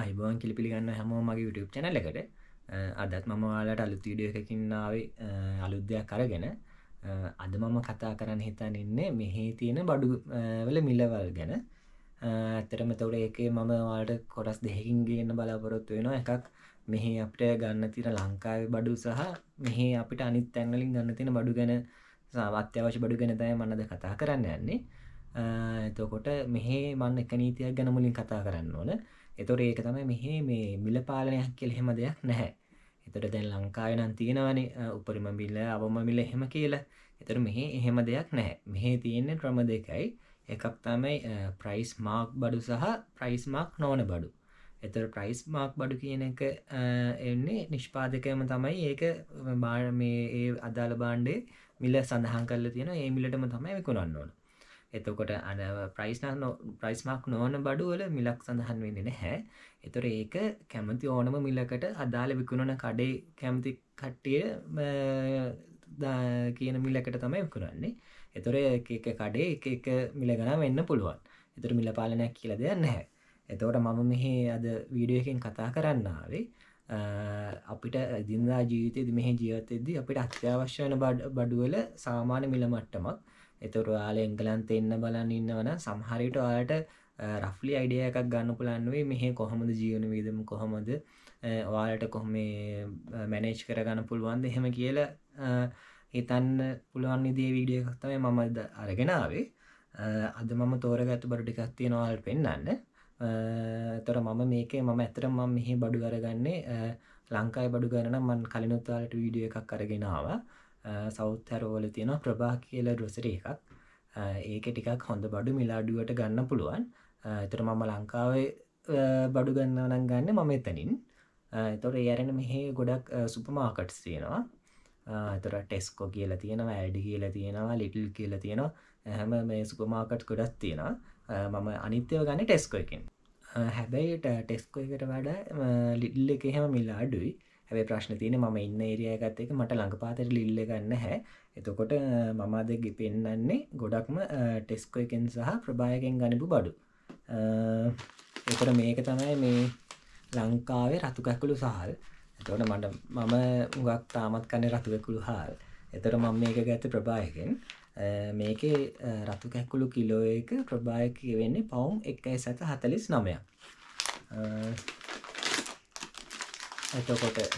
අයිබෝන් කිලි පිළිගන්න හැමෝමගේ YouTube චැනලකට අදත් මම වාලට අලුත් විඩියකින්නාවේ අලුද්දයක් කරගෙන අද මම කතා කරන්න හිතන් ඉන්නේ මෙහි තියෙන බඩු වල මිලවල් ගැන ඇතරම තවර එකේ මම වාට කොටස් දෙහකින් ගන්න බලාපොරොත්තු වෙන එකක් මෙහි අපට ගන්න තින ලංකාව බඩු සහ මෙහි අපිට අනිත් තැන්වලින් ගන්න තින බඩු ගැන සාවත්‍යවශ බඩු ගැනතය මනද කතා කරන්න යන්නේ එතකොට මෙහේ මන්න එක නීතියක් ගැනමුලින් කතා කරන්න ඕන එතොර ඒක තම මෙහි මේ මිල පාලනයක් කෙල් හෙම දෙයක් නැහැ එතට දැන් ලංකාවනන් තියෙනවන උපරිම මිල්ල අවම මිල එහෙම කියලා එතර මෙහි එහෙම දෙයක් නැහැ මෙහේ තියෙන්නේ ක්‍රම දෙකයි එකක් තමයි ප්‍රයිස් මාක් බඩු සහ ප්‍රයිස් මාක් නෝන බඩු එතර ප්‍රයිස් මාක් බඩු කියන එක එන්නේ නිෂ්පාදකයම තමයි ඒක බාර මේ ඒ අදාළ බාණ්ඩේ මිල සඳහන් කරල තියෙන ඒ මිලටම තමයි විකුණන්න ඕන එතකොට අන ප්‍රයිස්න ප්‍රයිස්මක් නෝන බඩුවල මිලක් සඳහන් වෙන්නේ නැහැ එතොර ඒක කැමති ඕනම මිලකට අදාළ විකුණන කඩේ කැමති කට්ටිය කියන මිලකට තමයි විකුණන්නේ එතොර එක කඩේ එක එක මිලගනා වෙන්න පුළුවන් එතුර මිල පාලනයක් කියල දෙයක් නැහැ එතවට මම මෙහි අද වීඩියෝකෙන් කතා කරන්නාවේ අපිට දින්දා ජීවිතයද මෙහි ජීවිතයද අපිට අත්‍යවශ්‍යන බඩුවල සාමාන්‍ය මිලමට්ටමක් එතුර යාල එංගලන්ත එන්න බලන්න ඉන්නවන සම්හරිට ඔයාට රෆ්ලි අයිඩිය එකක් ගන්න පුලන්ුවේ මෙහ කොහොමද ජීවන වීදම කොහොමද ඔයාලට කොහොමේ මැනේජ් කරගන්න පුළුවන්ද එහෙම කියල හිතන්න පුළුවන් ඉදේ වීඩිය එකක්තමයි මමද අරගෙනාවේ අද මම තෝරගත්තු බඩටිකක්තිය නොවල් පෙන්න්න තොර මම මේක මම ඇතර මම මෙහි බඩු අරගන්නේ ලංකායි බඩු ගරන මන් කලිනුත්තාලට වීඩිය එකක් කරගෙනවා සෞත් හැරෝල තියෙන ප්‍රභා කියල ඩ්‍රොසර එකක් ඒක ටිකක් හොඳ බඩු මිලාඩුවට ගන්න පුළුවන් එතර මම ලංකාවේ බඩු ගන්නවනන් ගන්න මම එතනින් තොර ඒරෙන මෙහේ ගොඩක් සුපමාකට්ස් තියෙනවා තොර ටෙස්කෝ කියලා තියෙනවා ඇඩි කියලා තියෙනවා ලිටල් කියලා තියෙනවා හැම මේ සුපමාකට් ගොඩක් තියෙනවා මම අනිත්‍යව ගන්න ටෙස්කෝ එකින් හැබැයි ටෙස්කෝ එකට වඩ ලිටල් එක එහෙම මිල්ලා අඩුයි ඇ ප්‍රශ්න තියන ම ඉන්න ඒරයාගත් එක මට ලඟපාතර ලිල්ල ගන්න හැ එතකොට මමාදග පෙන්න්නන්නේ ගොඩක්ම ටෙස්කෝ එකෙන් සහ ප්‍රභායකෙන් ගනිපු බඩු එකට මේක තමයි මේ ලංකාවේ රතුකැකුළු සහල් එතවට මට මම උගක් තාමත් කන්න රතුවකුළු හාල් එතට මම මේක ගැත ප්‍රභායකෙන් මේකේ රතු කැක්කුළු කිලෝ එක ප්‍රභායක වෙන්නේ පවුම් එකයි සත හතලිස් නමයක් එතකොට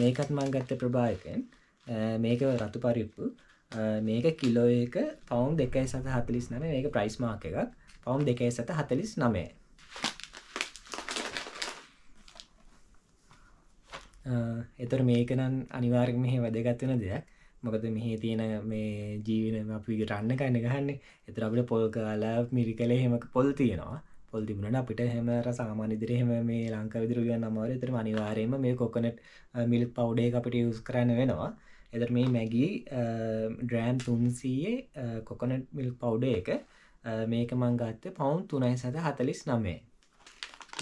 මේකත් මං ගත්ත ප්‍රභායකෙන් මේක රතු පරිප්පු මේක කිලෝ එක පවුන් දෙකයි සත හතලිස් නම මේක ප්‍රයිස් මාක එකක් පවුන් දෙකයි සත හතලිස් නමේ එතර මේකනම් අනිවාර්ග මෙහි වැදගත්වෙන දෙයක් මොකද මෙහි තියෙන මේ ජීවන අපි රන්න කන්න ගහන්නේ එතර අපට පොල් කාලා මිරි කලේ හෙමක පොල් තියෙනවා පොල් තිබුණට අපිට හෙම සාමාන්‍ය දිරහෙම මේ ලංකා විදිරගන්න අමාර එතර අනිවාරයම මේ කොකනට් මිල් පව්ඩේ අපිට යස් කරන්න වෙනවා එතර මේ මැගී ඩ්‍රෑම් තුන්සයේ කොකනට් මිල් පව්ඩ එක මේක මංගත්ත පවුන් තුනයි සත හතලිස් නමේ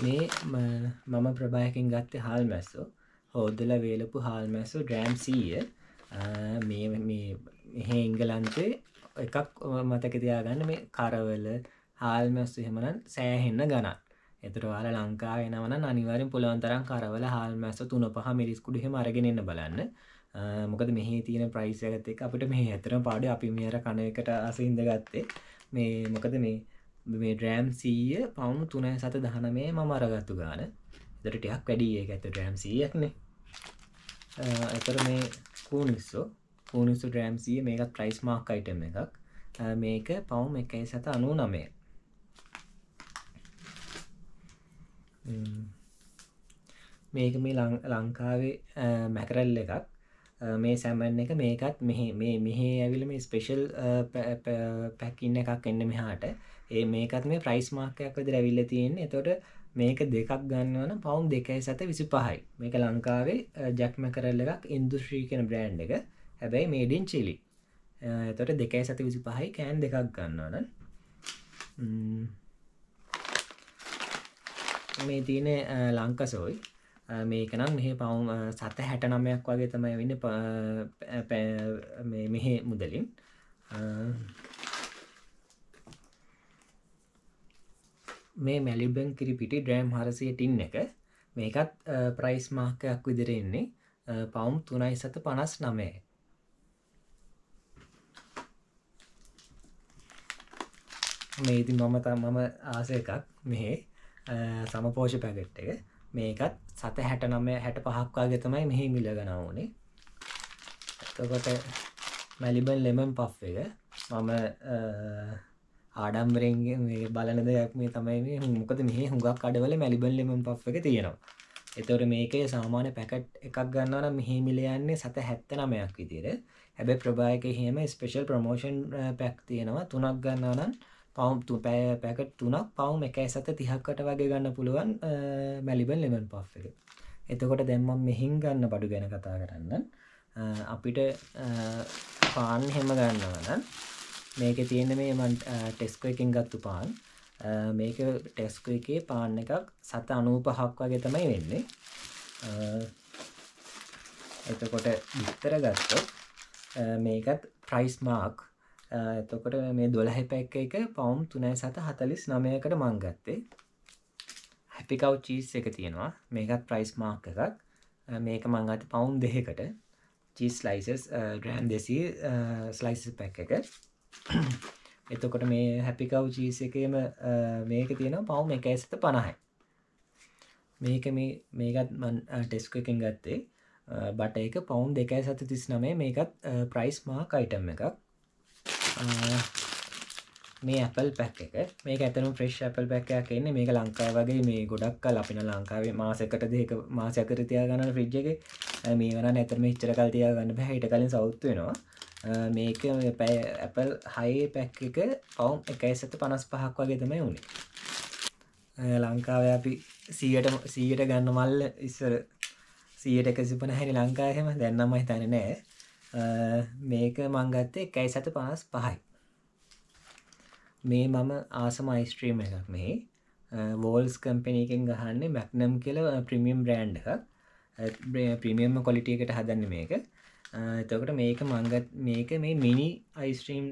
මේ මම ප්‍රභායකින් ගත්ත හාල් මැස්සෝ හෝදල වේලපු හාල් මැස්සු ඩ්‍රෑම් සීය මේ එහෙ ඉංගලන්තේ එකක් මතකතියාගන්න මේ කරවල හාල්මැස්ස එහෙමන සෑහෙන්න ගණන් එතරවාල ලංකා එනවන අනිවාරෙන් පුළන්තරම් කරවල හාල්මැස්ස තුන පහ මිරිස්කුඩිහ මරගෙනන්න බලන්න මොකද මෙහි තියෙන ප්‍රයිසයගත එක අපිට මේ ඇතර පාඩ අපි මේර කණයකට අසහින්ද ගත්තේ මේ මොකද මේ මේ ඩ්‍රෑම් සීය පවුණු තුනය සත දහනමේ මම අරගත්තු ගාන දරටයක් වැඩිය ඇත ඩ්‍රෑම් සීයක්න එතර මේ කූනිස්සෝ කූනිස්සු ඩ්‍රෑම් සීය මේකත් ප්‍රයිස් මාක් අයිටම එකක් මේක පවුම් එකයි සත අනු නමේ මේක මේ ලංකාවේ මැකරල් එකක් මේ සැමන් එක මේකත් මෙහ මේ මෙහ ඇවිල මේ ස්පේෂල් පැකින්න එකක් එන්න මෙහාට ඒ මේකත් මේ ප්‍රයිස් මාර්කයක් වද රැවිල්ල තියෙන්නේ එතොට මේක දෙකක් ගන්නවන පවුම් දෙකයි සත විසි පහයි මේක ලංකාවේ ජැක්ම කරල්ල එකක් ඉන්දුශ්‍රී කෙන බ්‍රෑන්් එක හැබැයි මේඩින් චිලි එතොට දෙකයි සති විසි පහයි කෑන් දෙකක් ගන්නවන මේ තියෙන ලංකසෝයි මේකනම් මෙහ පවුම් සත හැට නමයක් වගේ තමයි වෙන්න මෙහෙ මුදලින් මේ මැලිබැන් කිරිපිටි ඩ්‍රෑම් හරසය ටින් එක මේකත් ප්‍රයිස් මාර්කයක් විදිරෙන්නේ පවුම් තුනයි සත පනස් නමය මේති මම තම් මම ආස එකක් මෙහේ සමපෝෂ පැකට් එක මේකත් සත හැට නම්ම හැට පහක්වාගේ තමයි මෙහි මිලගෙන ඕනේ එතකොට මැලිබන් ලෙමන් පෆ් එක මම ආඩම්රෙන්ගෙන් බලන දෙයක් මේ තමයි මොකද මේ හුඟක් අඩවල මැලිබන් ලෙමන් පෆ් එක තියෙනවා එතවට මේකේ සාමාන්‍ය පැකට් එකක් ගන්නන මෙහිමිලයන්නේ සත හැත්ත නමයක් විදිර හැබැ ප්‍රභායක හෙම ස්පේෂල් ප්‍රමෝෂන් පැක් තියෙනවා තුනක් ගන්නානන් පවුම් තු පෑ පැකට තුනක් පවුම් එකයි සත තිහක්කට වගේ ගන්න පුළුවන් මැලිබන් ලෙමන් පෝ එක එතකොට දැම්මම් මෙහින් ගන්න බඩු ගැන කතා කරන්න අපිට පාන් හෙම ගන්නවන මේක තියෙන මේ මන් ටෙස්කෝ එකින් ගත්තු පාන් මේක ටෙස්කු එකේ පාන්න එකක් සත අනූපහක් වගේ තමයි වෙන්නේ එතකොට විස්තර ගත්ත මේකත් ප්‍රයිස් මාක් එතකොට මේ දොළහ පැක්ක එක පවුම් තුනයි සත හතලිස් නමයකට මං ගත්තේ හැපිකව් චීස් එක තියෙනවා මේකත් ප්‍රයිස් මාර්ක එකක් මේක මං අත පවුම් දෙහකට චීස් ලයිසස් ග්‍රෑම් දෙසී ස්ලයිස පැක් එක එතකොට මේ හැපිකව් චීස එකම මේක තියෙන පවුම් එක ඇසත පණහයි මේක මේ මේකත් මන් ටෙස්ක එකින් ගත්තේ බට එක පවුන් දෙකයි සත තිස් නමේ මේකත් ප්‍රයිස් මා කයිටම් එකක් මේ Apple පැක් එක මේක ඇතනම් ෆ්‍රෙෂ් Apple පැක්කයක් එන්නේ මේක ලංකාවගේ මේ ගොඩක් කල් අපින ලංකාවේ මාසකට දෙක මාසයකට තියාගන්න ෆ්‍රිජ් එක මේ වන ඇතරම ච්චර කල් තියාගන්න බැ හිට කලින් සෞත් වෙනවා මේක පැ Apple හයේ පැක් එක පවුම් එකයි සත පනස් පහක් වගේ තමයි වුණේ ලංකාව අපි සීයට සීයට ගන්න මල්ල ඉස්සර සියට එකසිපන හැරි ලංකාහෙම දැන්නම හිතන නෑ මේක මංගත්තේ එකයි සත පහස් පහයි මේ මම ආසම යිස්ට්‍රීම එකක් මේ වෝල්ස් කම්පනයකෙන් ගහන්න මැක්නම් කියල ප්‍රමියම් බ්‍රන්් එකක් ප්‍රමියම්ම කොලිටියකට හදන්න මේක තකට මේක මංගත් මේක මේ මිනි අයිස්ට්‍රීම්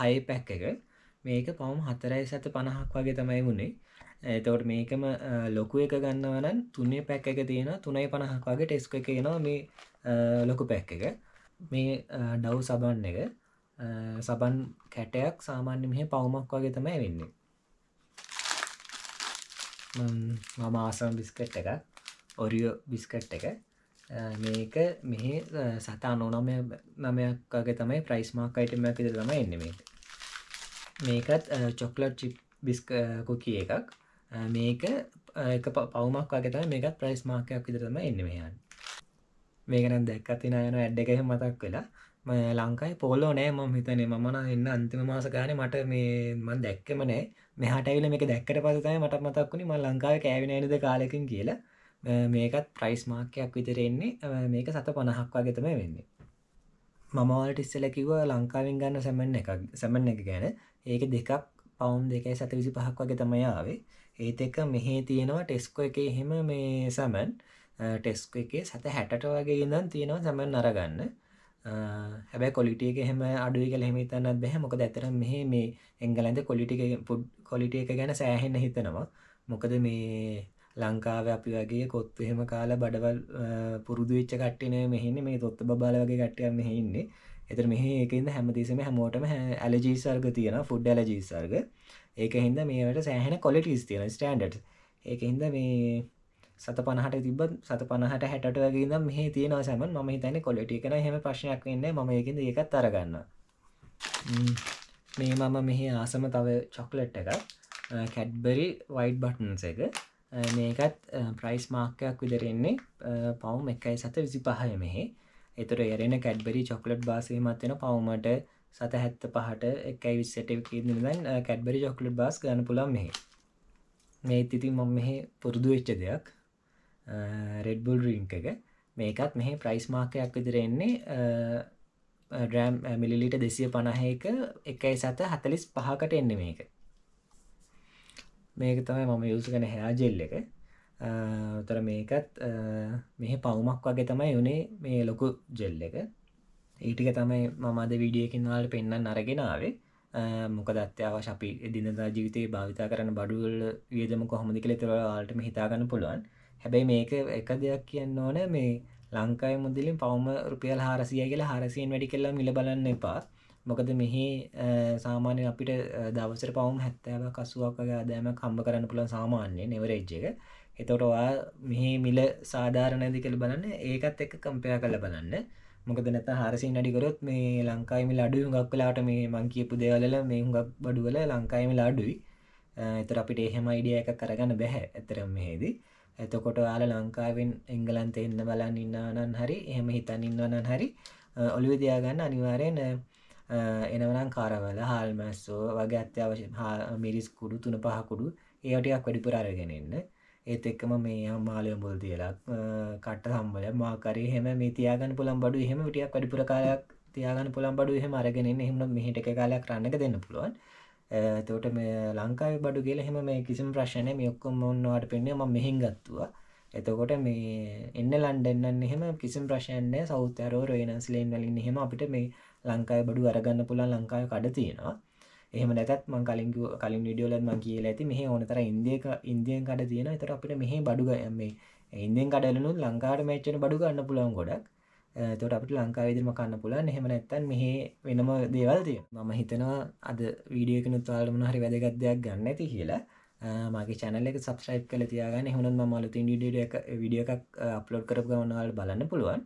හය පැක් එක මේක පවම් හතරයි සත පණහක් වගේ තමයි වුණේ එතවට මේකම ලොකු එක ගන්නවනන් තුනේ පැක් එක තියෙන තුනයි පණහක් වගේ ටෙස්ක එක එනවා මේ ලොකු පැක් එක මේ ඩව් සබන් එක සබන් කැටයක් සාමාන්‍ය මෙහ පවුමක් වගේ තමයි වෙන්නේ මම ආසම් බිස්කට් එක ඔරියෝ බිස්කට් එක මේක මෙහි සතා නොනමය නමයක් වගේ තමයි ප්‍රයිස් මාකයිටමයක් ඉද තම එන්න මේ මේකත් චොක්ලට් චිප් බිස්ක කුකිය එකක් මේක එක පවුමක් වගේ තමයි මේකත් ප්‍රයිස් මාකයක් ඉදරම එන්න මෙයන් මේකන දැක්කතින යන ඇඩ් එකහ මතක් වෙලා ම ලංකායි පෝලෝ නෑ මම හිතනේ මන එන්න අන්තිම මාසකාන මට මේ මන් දැක්කම නෑ මෙහටවිල මේක දැක්කට පසතයි මට මතක්ුණේ ම ලංකාව කෑවිනනිද කාලකින් කියලා මේකත් ප්‍රයිස් මාර්කයක් විතරෙන්නේ මේක සත පණහක් වගතම වෙන්නේ මමවලට ඉස්සල කිව ලංකාවෙන් ගන්න සැමන් එක සැමන් එක ගැන ඒක දෙකක් පවුන් දෙකයි සත විසි පහක් වගේ තමයි ආවේ ඒත් එක මෙහේ තියෙනවා ටෙස්කෝ එක එහෙම මේ සැමන් ටෙස්ක එකේ සැත හැටට වගේ ඉඳන් තියෙනවා සැමන් අරගන්න හැබැ කොලිටියක හෙම අඩුව කල හෙමිතන්නත් බැහ මොකද ඇතර මෙහ මේ එංගලන්ද කොලිටික පුඩ් කොලිටිය එක ගැන සෑහෙන්න හිතනවා මොකද මේ ලංකාව අපි වගේ කොත්තු හෙම කාල බඩවල් පුරුදු විච්ච කට්ටින මෙහෙන්න මේ තොත්ත බාල වගේ කට්ටය මෙහෙන්නේ එතර මෙහ එකන්න හැමතිසම හැමෝටම ඇලජීසර්ග තියෙන ෆුඩ් ඇලජීසර්ග ඒක හින්ද මේට සෑහෙන කොලිටිස් තියෙන ස්ටන්ඩ් ඒක හින්ද මේ සත පනහට තිබත් සත පනහට හැට වගේ නම් මෙහි තියෙනවා සැම ම හිතන කොලට එකන හෙම ප්‍රශ්නයක් වෙන්න ම එකද ඒකත් අරගන්න මේ මම මෙහි ආසම තව චොක්ලට් එක කැඩ්බරි වයිඩ් බටන්ස එක මේකත් ප්‍රයිස් මාර්කයක් විදරෙන්නේ පවුම් එකයි සත විසි පහය මෙහි එතුර එරෙන කැඩ්බරි චොක්ලට් බාසේ මත්වෙන පවුමට සත හැත්ත පහට එකයි විස්සට කියදන් කැඩ්බරි චොක්ලට් බස් ගන්න පුලන් මෙහි මේ ඉතිතින් මම මෙහි පුරුදු වෙච්ච දෙයක් රෙඩ්බුල් රින්ක එක මේකත් මෙහි ප්‍රයිස් මාර්කයක් විදිරෙන්නේ ඩ්‍රෑම් මිලිලිට දෙසිය පණහයක එකයි සත හතලිස් පහකට එන්න මේක මේක තමයි මම යුස කන හයා ජෙල්ල එක තර මේකත් මෙහ පවුමක් වගේ තමයි යුනේ මේ ලොකු ජෙල්ල එක ඊටික තමයි මමද විඩියකින් වාට පෙන්න්න අරගෙනාවේ මොක දත්්‍යාව ශපි දිනදා ජීවිතය භාවිතා කරන බඩුවල් වියදම කොහොමදි කළ තුර ආල්ටම හිතාගන්න පුළුවන් හැබැයි මේක එක දෙයක් කියන්න ඕන මේ ලංකායි මුදලින් පවම රුපියල් හාරසිය කියලා හරසියෙන් වැඩි කෙල්ලා මිල බලන්න එපා මොකද මෙහි සාමාන්‍ය අපිට දවසර පවුම් හැත්තෑව කසුවක් ආදෑම කම්බ කරන්න පුළන් සාමාන්‍ය නෙවරේජ් එක එතොටවා මෙහි මිල සාධාරණයදි කළ බලන්න ඒකත් එක කම්පයා කළ බලන්න මොකද නැත හරසින් අඩිකරොත් මේ ලංකායිම ලඩු හුඟක් කලාට මේ මං කියපු දෙවල මේ හුඟක් බඩුවල ලංකායිම ලාඩුයි එතර අපිට එහෙම අයිඩිය එක කරගන්න බැහැ ඇතරම් මෙහිදී එතකොට යාල ලංකාවෙන් එංගලන්ත එන්න බලන් ඉන්නවනන් හරි එහෙම හිතන් ඉන්නවනන් හරි ඔලිවිදයාගන්න අනිවාරයෙන් එනවනම් කාරවල හාල් මැස්සෝ වගේ අත්‍යවශ මිරිස් කුඩු තුන පහකුඩු ඒවටයක් වැඩිපුරාරගෙනන්න ඒත් එක්කම මේ අම්මාලය බොල් තියලා කට්ට හම්බල මාකරය හෙම මේ තියාගන්න පුළම් බඩු හෙම ටියක් වැඩිපුර කාලයක් තියාගන්න පුළම් බඩු හෙම අරගෙනන්න හෙම මෙහිට කාලයක් රන්නක දෙන්න පුළුවන් තෝට මේ ලංකායි බඩු කියල හෙම මේ කිසිම ප්‍රශ්නය මේ ඔක්කොම ඔන්නවාට පෙන්න්නේ ම මෙහින් ගත්තුවා එතකොට මේ එන්න ලන්ඩන්න එහෙම කිසිම් ප්‍රශයන්න සෞතරෝ රේනස්ලේන් වලින් එහෙම අපිට මේ ලංකායි බඩු අරගන්න පුළන් ලංකාය කඩ තියෙනවා එහම නැතත් මං කලින් කලින් විඩියෝලත්ම කියලා ඇති මෙහ ඕනතර ඉන්දියක ඉන්දියන් කඩ තියෙන එතර අපිට මෙහ බඩුග මේ ඉන්දියන් කඩලනු ලංකාට මච්චන බඩු ගන්න පුළන් ගොඩක් තොට අපට ලංකාවිදිම කන්න පුලන් එහෙම නැත්තන් මෙහි වෙනම දේවල්තිය මම හිතනවා අද වීඩියකනුත්වාලමන හරි වැදගත්දයක් ගන්න ඇති කියලා මගේ චැනලෙක සබස්්‍රයිප් කල තියාගන්න හුණන් මලතින් ඩිය විඩිය එකක් අප්ලෝඩ් කරප ගවනවල් බලන්න පුළුවන්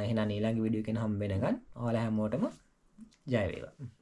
එහෙන නීලාගේ විඩියකෙන හම්බෙනගන්න හොල හැමෝටම ජයවේවා